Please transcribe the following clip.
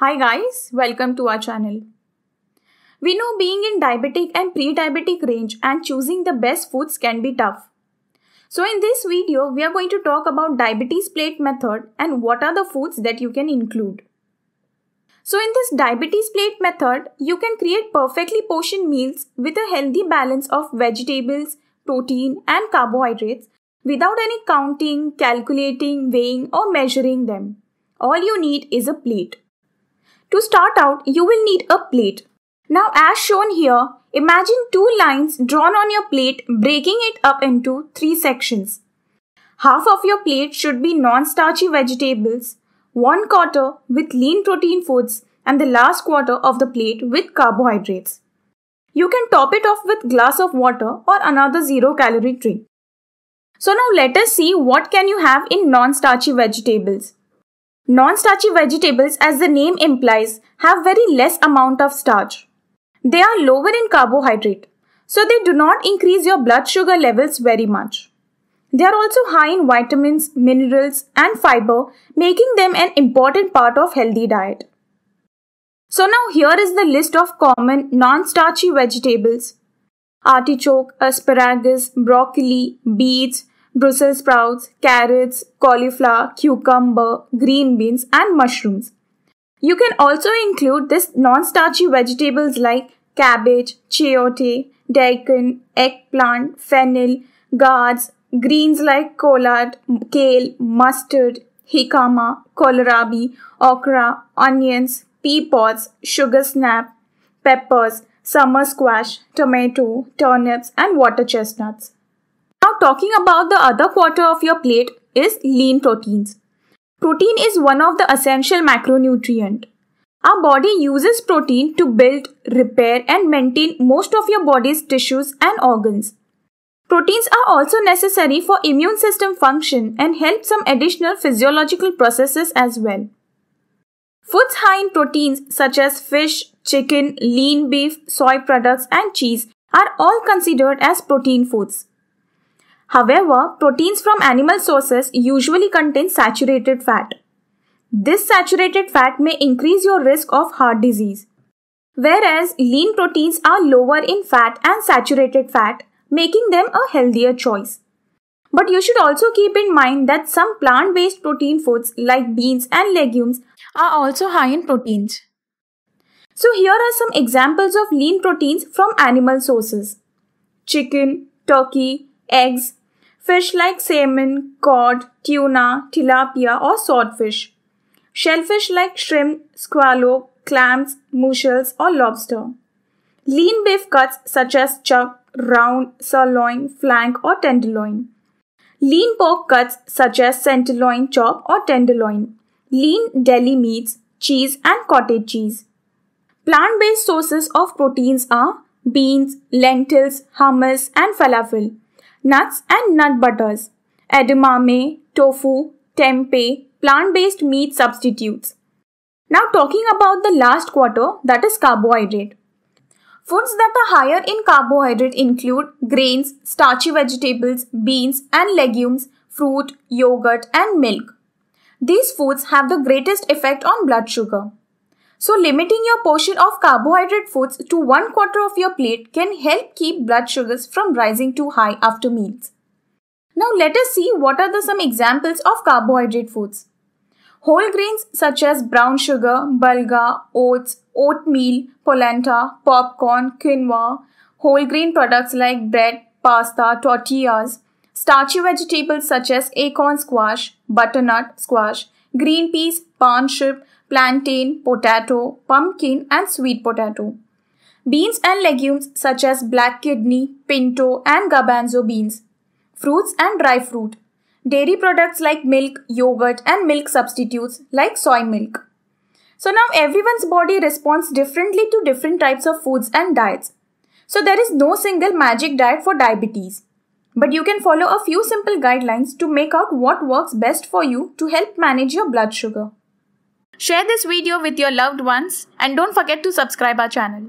Hi guys, welcome to our channel. We know being in diabetic and pre-diabetic range and choosing the best foods can be tough. So in this video, we are going to talk about diabetes plate method and what are the foods that you can include. So in this diabetes plate method, you can create perfectly portioned meals with a healthy balance of vegetables, protein and carbohydrates without any counting, calculating, weighing or measuring them. All you need is a plate. To start out, you will need a plate. Now as shown here, imagine two lines drawn on your plate breaking it up into three sections. Half of your plate should be non-starchy vegetables, one quarter with lean protein foods and the last quarter of the plate with carbohydrates. You can top it off with glass of water or another zero calorie drink. So now let us see what can you have in non-starchy vegetables. Non-starchy vegetables as the name implies have very less amount of starch. They are lower in carbohydrate, so they do not increase your blood sugar levels very much. They are also high in vitamins, minerals and fiber making them an important part of healthy diet. So now here is the list of common non-starchy vegetables. Artichoke, asparagus, broccoli, beets, Brussels sprouts, carrots, cauliflower, cucumber, green beans, and mushrooms. You can also include this non-starchy vegetables like cabbage, chayote, daikon, eggplant, fennel, gourds, greens like collard, kale, mustard, hikama, kohlrabi, okra, onions, pea pods, sugar snap, peppers, summer squash, tomato, turnips, and water chestnuts talking about the other quarter of your plate is lean proteins. Protein is one of the essential macronutrient. Our body uses protein to build, repair and maintain most of your body's tissues and organs. Proteins are also necessary for immune system function and help some additional physiological processes as well. Foods high in proteins such as fish, chicken, lean beef, soy products and cheese are all considered as protein foods. However, proteins from animal sources usually contain saturated fat. This saturated fat may increase your risk of heart disease. Whereas lean proteins are lower in fat and saturated fat, making them a healthier choice. But you should also keep in mind that some plant based protein foods like beans and legumes are also high in proteins. So, here are some examples of lean proteins from animal sources chicken, turkey, eggs, fish like salmon, cod, tuna, tilapia, or swordfish, shellfish like shrimp, squalo, clams, mussels, or lobster, lean beef cuts such as chuck, round, sirloin, flank, or tenderloin. Lean pork cuts such as centerloin, chop or tenderloin. Lean deli meats, cheese and cottage cheese. Plant-based sources of proteins are beans, lentils, hummus and falafel nuts and nut butters, edamame, tofu, tempeh, plant-based meat substitutes. Now talking about the last quarter that is carbohydrate. Foods that are higher in carbohydrate include grains, starchy vegetables, beans and legumes, fruit, yogurt and milk. These foods have the greatest effect on blood sugar. So limiting your portion of carbohydrate foods to one quarter of your plate can help keep blood sugars from rising too high after meals. Now let us see what are the some examples of carbohydrate foods. Whole grains such as brown sugar, bulgur, oats, oatmeal, polenta, popcorn, quinoa, whole grain products like bread, pasta, tortillas, starchy vegetables such as acorn squash, butternut squash, green peas, pan shrimp plantain, potato, pumpkin, and sweet potato. Beans and legumes such as black kidney, pinto, and garbanzo beans. Fruits and dry fruit. Dairy products like milk, yogurt, and milk substitutes like soy milk. So now everyone's body responds differently to different types of foods and diets. So there is no single magic diet for diabetes. But you can follow a few simple guidelines to make out what works best for you to help manage your blood sugar. Share this video with your loved ones and don't forget to subscribe our channel.